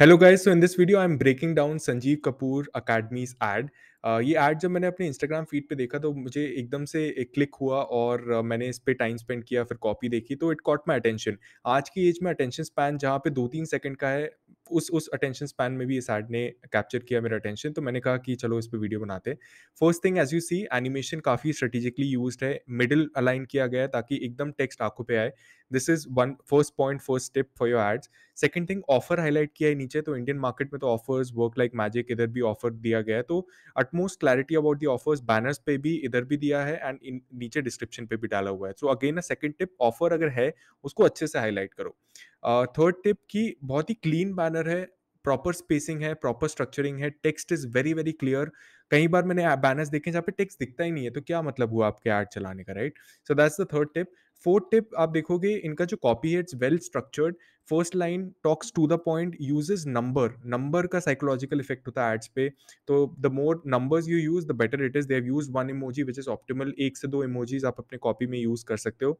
hello guys so in this video I am breaking down Sanjeev Kapoor academy's ad ये ad जब मैंने अपने Instagram feed पे देखा तो मुझे एकदम से एक क्लिक हुआ और uh, मैंने इस पर टाइम स्पेंड किया फिर कॉपी देखी तो इट कॉट माई अटेंशन आज की एज में अटेंशन स्पैन जहाँ पे दो तीन सेकंड का है उस उस अटेंशन स्पैन में भी इस एड ने कैप्चर किया मेरा अटेंशन तो मैंने कहा कि चलो इस पर वीडियो बनाते first thing as you see animation काफ़ी स्ट्रेटेजिकली यूज है मिडिल अलाइन किया गया ताकि एकदम टेक्स्ट आंखों पे आए this is one first point first step for your ads second thing offer highlight किया है नीचे तो इंडियन मार्केट में तो ऑफर्स वर्क लाइक मैजिक इधर भी ऑफर दिया गया है तो utmost clarity about the offers banners पे भी इधर भी दिया है एंड नीचे डिस्क्रिप्शन पे भी डाला हुआ है so again a second tip offer अगर है उसको अच्छे से हाईलाइट करो थर्ड टिप कि बहुत ही क्लीन बैनर है प्रॉपर स्पेसिंग है प्रॉपर स्ट्रक्चरिंग है text is very very clear कई बार मैंने बैनर्स देखे जहाँ पे टेक्स दिखता ही नहीं है तो क्या मतलब हुआ आपके एड चलाने का right so that's the third tip fourth tip आप देखोगे इनका जो कॉपी है it's well structured first line talks to the point uses number number का साइकोलॉजिकल इफेक्ट होता है एड्स पे तो the more numbers you use the better it is they've use one emoji which is optimal एक से दो emojis आप अपने कॉपी में यूज कर सकते हो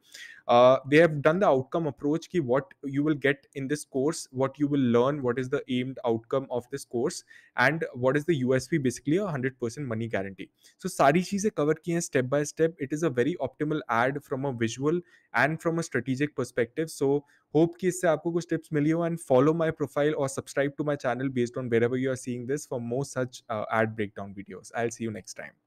they have done the outcome approach की what you will get in this course what you will learn what is the aimed outcome of this course and what is the U S P basically hundred percent money guarantee so सारी चीज़ें cover की हैं step by step it is a very optimal ad from a visual and from a strategic perspective so hope कि इससे आपको कुछ tips मिली हो एंड फॉलो माई प्रोफाइल और subscribe to my channel based on wherever you are seeing this for more such ad break down videos I see you next time